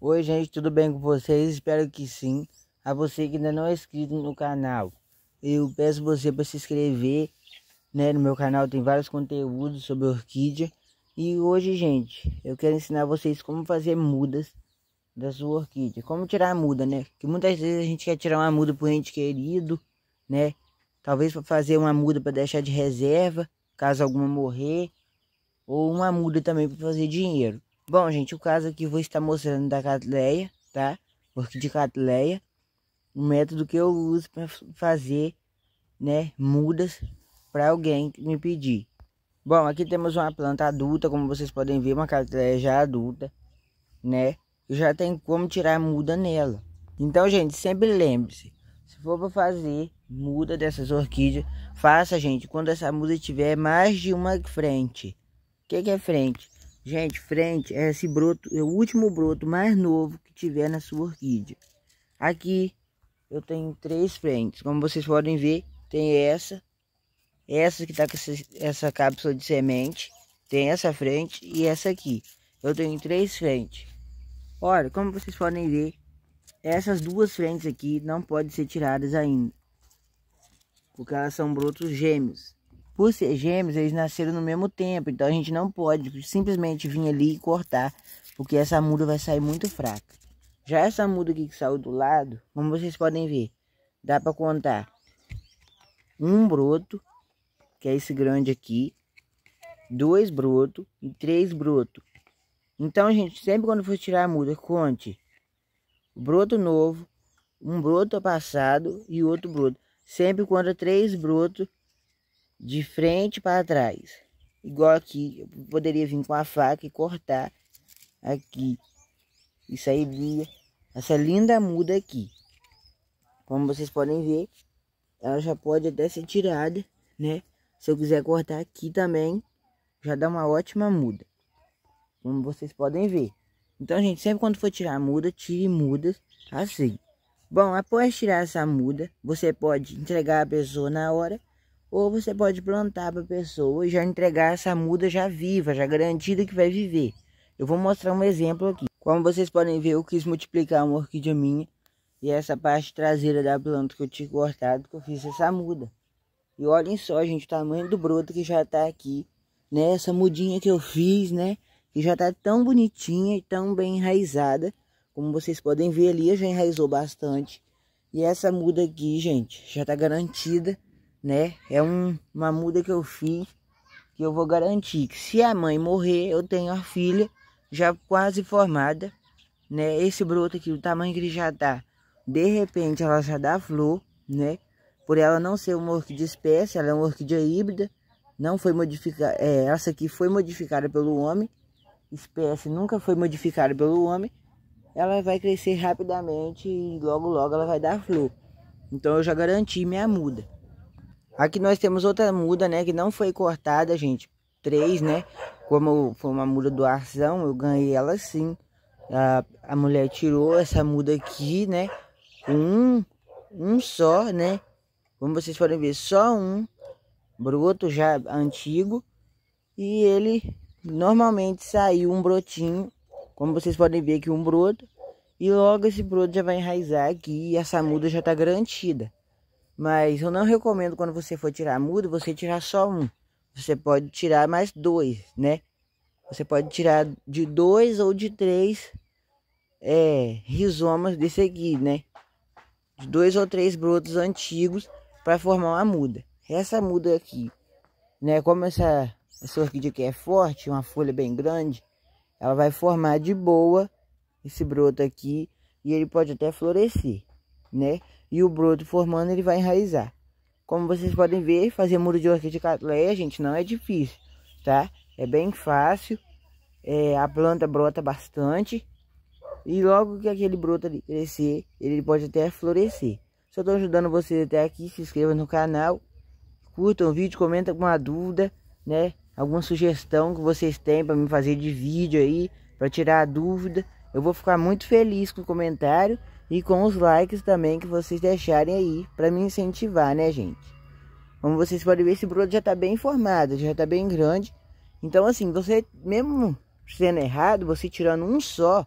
Oi gente, tudo bem com vocês? Espero que sim. A você que ainda não é inscrito no canal, eu peço você para se inscrever, né? No meu canal tem vários conteúdos sobre orquídea. E hoje, gente, eu quero ensinar vocês como fazer mudas da sua orquídea. Como tirar a muda, né? Que muitas vezes a gente quer tirar uma muda por ente querido, né? Talvez para fazer uma muda para deixar de reserva, caso alguma morrer, ou uma muda também para fazer dinheiro. Bom, gente, o caso aqui eu vou estar mostrando da catleia, tá? Porque de catleia, o método que eu uso para fazer, né, mudas para alguém me pedir. Bom, aqui temos uma planta adulta, como vocês podem ver, uma catleia já adulta, né? já tem como tirar muda nela. Então, gente, sempre lembre-se, se for para fazer muda dessas orquídeas, faça, gente, quando essa muda tiver mais de uma frente. O que, que é frente? Gente, frente é esse broto, é o último broto mais novo que tiver na sua orquídea. Aqui eu tenho três frentes, como vocês podem ver, tem essa, essa que tá com essa, essa cápsula de semente, tem essa frente e essa aqui. Eu tenho três frentes. Olha, como vocês podem ver, essas duas frentes aqui não podem ser tiradas ainda, porque elas são brotos gêmeos por ser gêmeos, eles nasceram no mesmo tempo, então a gente não pode simplesmente vir ali e cortar, porque essa muda vai sair muito fraca. Já essa muda aqui que saiu do lado, como vocês podem ver, dá para contar um broto, que é esse grande aqui, dois brotos e três brotos. Então, gente, sempre quando for tirar a muda, conte broto novo, um broto passado e outro broto. Sempre conta três brotos de frente para trás. Igual aqui, eu poderia vir com a faca e cortar aqui. E sairia essa linda muda aqui. Como vocês podem ver, ela já pode até ser tirada, né? Se eu quiser cortar aqui também, já dá uma ótima muda. Como vocês podem ver. Então, gente, sempre quando for tirar muda, tire mudas assim. Bom, após tirar essa muda, você pode entregar a pessoa na hora ou você pode plantar para a pessoa e já entregar essa muda já viva, já garantida que vai viver. Eu vou mostrar um exemplo aqui. Como vocês podem ver, eu quis multiplicar uma orquídea minha e essa parte traseira da planta que eu tinha cortado, que eu fiz essa muda. E olhem só, gente, o tamanho do broto que já está aqui, né? mudinha que eu fiz, né? Que já está tão bonitinha e tão bem enraizada. Como vocês podem ver ali, já enraizou bastante. E essa muda aqui, gente, já está garantida né? É um, uma muda que eu fiz que eu vou garantir que se a mãe morrer, eu tenho a filha já quase formada, né? Esse broto aqui, o tamanho que ele já tá, de repente ela já dá flor, né? Por ela não ser uma orquídea espécie, ela é uma orquídea híbrida, não foi modificada, é, essa aqui foi modificada pelo homem, espécie nunca foi modificada pelo homem, ela vai crescer rapidamente e logo logo ela vai dar flor. Então eu já garanti minha muda. Aqui nós temos outra muda, né? Que não foi cortada, gente. Três, né? Como foi uma muda do arzão, eu ganhei ela sim. A, a mulher tirou essa muda aqui, né? Um, um só, né? Como vocês podem ver, só um broto já antigo. E ele normalmente saiu um brotinho. Como vocês podem ver aqui, um broto. E logo esse broto já vai enraizar aqui e essa muda já está garantida. Mas eu não recomendo quando você for tirar mudo, você tirar só um. Você pode tirar mais dois, né? Você pode tirar de dois ou de três é, rizomas de seguir, né? De dois ou três brotos antigos para formar uma muda. Essa muda aqui, né? Como essa, essa orquídea aqui é forte, uma folha bem grande, ela vai formar de boa esse broto aqui e ele pode até florescer né? E o broto formando, ele vai enraizar. Como vocês podem ver, fazer muro de orquídea catleia, gente, não é difícil, tá? É bem fácil, é, a planta brota bastante, e logo que aquele broto ali crescer, ele pode até florescer. Se eu tô ajudando vocês até aqui, se inscreva no canal, curtam o vídeo, comenta alguma dúvida, né? Alguma sugestão que vocês têm para me fazer de vídeo aí, para tirar a dúvida. Eu vou ficar muito feliz com o comentário e com os likes também que vocês deixarem aí para me incentivar, né, gente? Como vocês podem ver, esse broto já está bem formado, já está bem grande. Então, assim, você mesmo sendo errado, você tirando um só,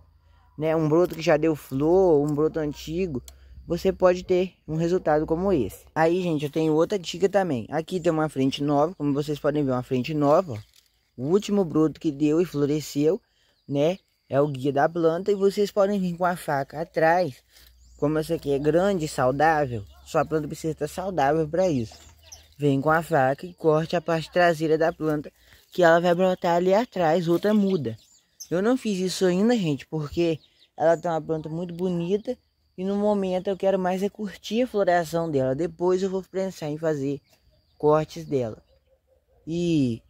né, um broto que já deu flor, um broto antigo, você pode ter um resultado como esse. Aí, gente, eu tenho outra dica também. Aqui tem uma frente nova, como vocês podem ver, uma frente nova. Ó. O último broto que deu e floresceu, né? é o guia da planta e vocês podem vir com a faca atrás. Como essa aqui é grande e saudável, sua planta precisa estar saudável para isso. Vem com a faca e corte a parte traseira da planta que ela vai brotar ali atrás, outra muda. Eu não fiz isso ainda, gente, porque ela tem uma planta muito bonita e no momento eu quero mais é curtir a floração dela. Depois eu vou pensar em fazer cortes dela. E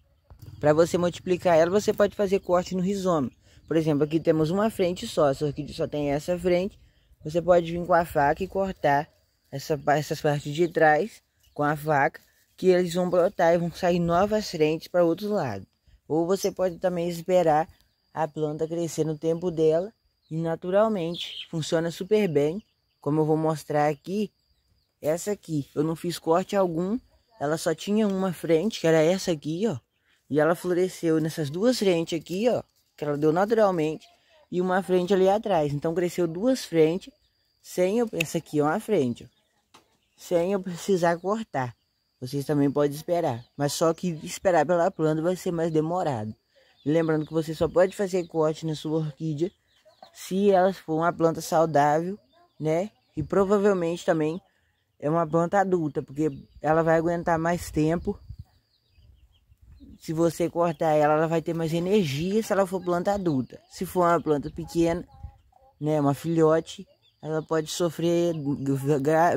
para você multiplicar ela, você pode fazer corte no rizoma. Por exemplo, aqui temos uma frente só, essa orquídea só tem essa frente. Você pode vir com a faca e cortar essa, essas partes de trás com a faca, que eles vão brotar e vão sair novas frentes para outro lado. Ou você pode também esperar a planta crescer no tempo dela e naturalmente funciona super bem. Como eu vou mostrar aqui, essa aqui, eu não fiz corte algum, ela só tinha uma frente, que era essa aqui, ó. E ela floresceu nessas duas frentes aqui, ó que ela deu naturalmente, e uma frente ali atrás. Então cresceu duas frentes, sem eu. Essa aqui é uma frente, sem eu precisar cortar. Vocês também podem esperar, mas só que esperar pela planta vai ser mais demorado. lembrando que você só pode fazer corte na sua orquídea se elas for uma planta saudável, né? E provavelmente também é uma planta adulta, porque ela vai aguentar mais tempo se você cortar ela, ela vai ter mais energia se ela for planta adulta. Se for uma planta pequena, né, uma filhote, ela pode sofrer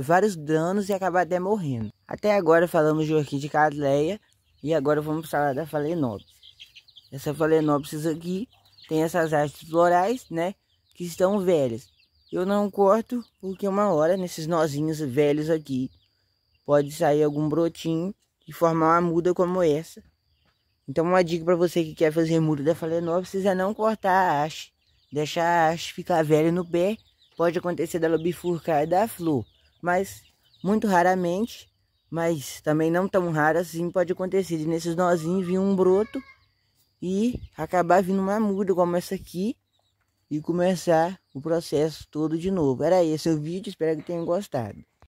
vários danos e acabar até morrendo. Até agora falamos de orquídea cadleia e agora vamos falar da phalaenopsis. Essa phalaenopsis aqui tem essas hastes florais, né, que estão velhas. Eu não corto porque uma hora nesses nozinhos velhos aqui pode sair algum brotinho e formar uma muda como essa, então uma dica para você que quer fazer muro da Phalaenopsis precisa não cortar a haste. Deixar a haste ficar velha no pé. Pode acontecer dela bifurcar da flor, mas muito raramente, mas também não tão raro assim pode acontecer. de nesses nozinhos vir um broto e acabar vindo uma muda como essa aqui e começar o processo todo de novo. Era esse o vídeo, espero que tenham gostado.